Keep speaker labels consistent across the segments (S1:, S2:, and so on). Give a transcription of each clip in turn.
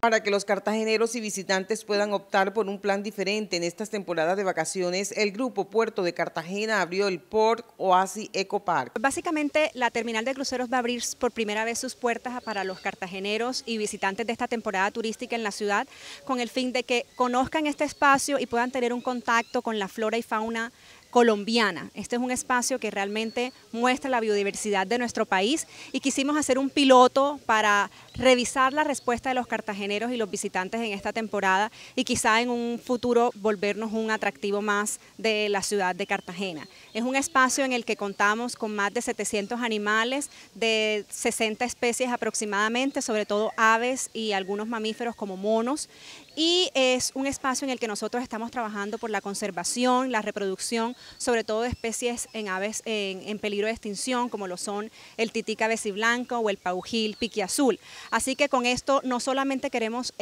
S1: Para que los cartageneros y visitantes puedan optar por un plan diferente en estas temporadas de vacaciones, el Grupo Puerto de Cartagena abrió el Port Oasis Eco Park. Básicamente, la terminal de cruceros va a abrir por primera vez sus puertas para los cartageneros y
S2: visitantes de esta temporada turística en la ciudad, con el fin de que conozcan este espacio y puedan tener un contacto con la flora y fauna colombiana. Este es un espacio que realmente muestra la biodiversidad de nuestro país y quisimos hacer un piloto para revisar la respuesta de los cartageneros y los visitantes en esta temporada y quizá en un futuro volvernos un atractivo más de la ciudad de Cartagena. Es un espacio en el que contamos con más de 700 animales de 60 especies aproximadamente, sobre todo aves y algunos mamíferos como monos y es un espacio en el que nosotros estamos trabajando por la conservación, la reproducción, sobre todo de especies en aves en, peligro de extinción, como lo son el titica blanco o el paujil piqui azul. Así que con esto no solamente queremos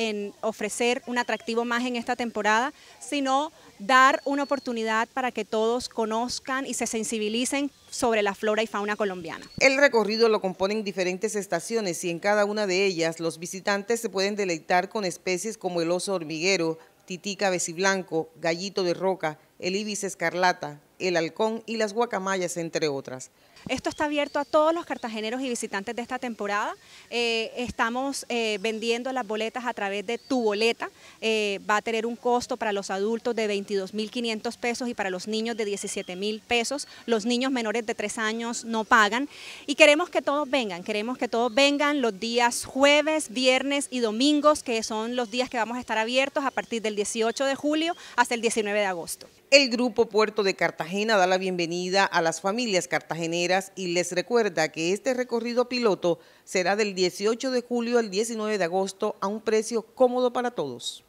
S2: ofrecer un atractivo más en esta temporada, sino dar una oportunidad para que todos conozcan y se sensibilicen sobre la flora y fauna colombiana.
S1: El recorrido lo componen diferentes estaciones y en cada una de ellas los visitantes se pueden deleitar con especies como el oso hormiguero, titica besiblanco, gallito de roca, el ibis escarlata, el halcón y las guacamayas, entre otras.
S2: Esto está abierto a todos los cartageneros y visitantes de esta temporada. Eh, estamos eh, vendiendo las boletas a través de tu boleta. Eh, va a tener un costo para los adultos de 22.500 pesos y para los niños de 17.000 pesos. Los niños menores de 3 años no pagan. Y queremos que todos vengan, queremos que todos vengan los días jueves, viernes y domingos, que son los días que vamos a estar abiertos a partir del 18 de julio hasta el 19
S1: de agosto. El grupo Puerto de Cartagena Cartagena da la bienvenida a las familias cartageneras y les recuerda que este recorrido piloto será del 18 de julio al 19 de agosto a un precio cómodo para todos.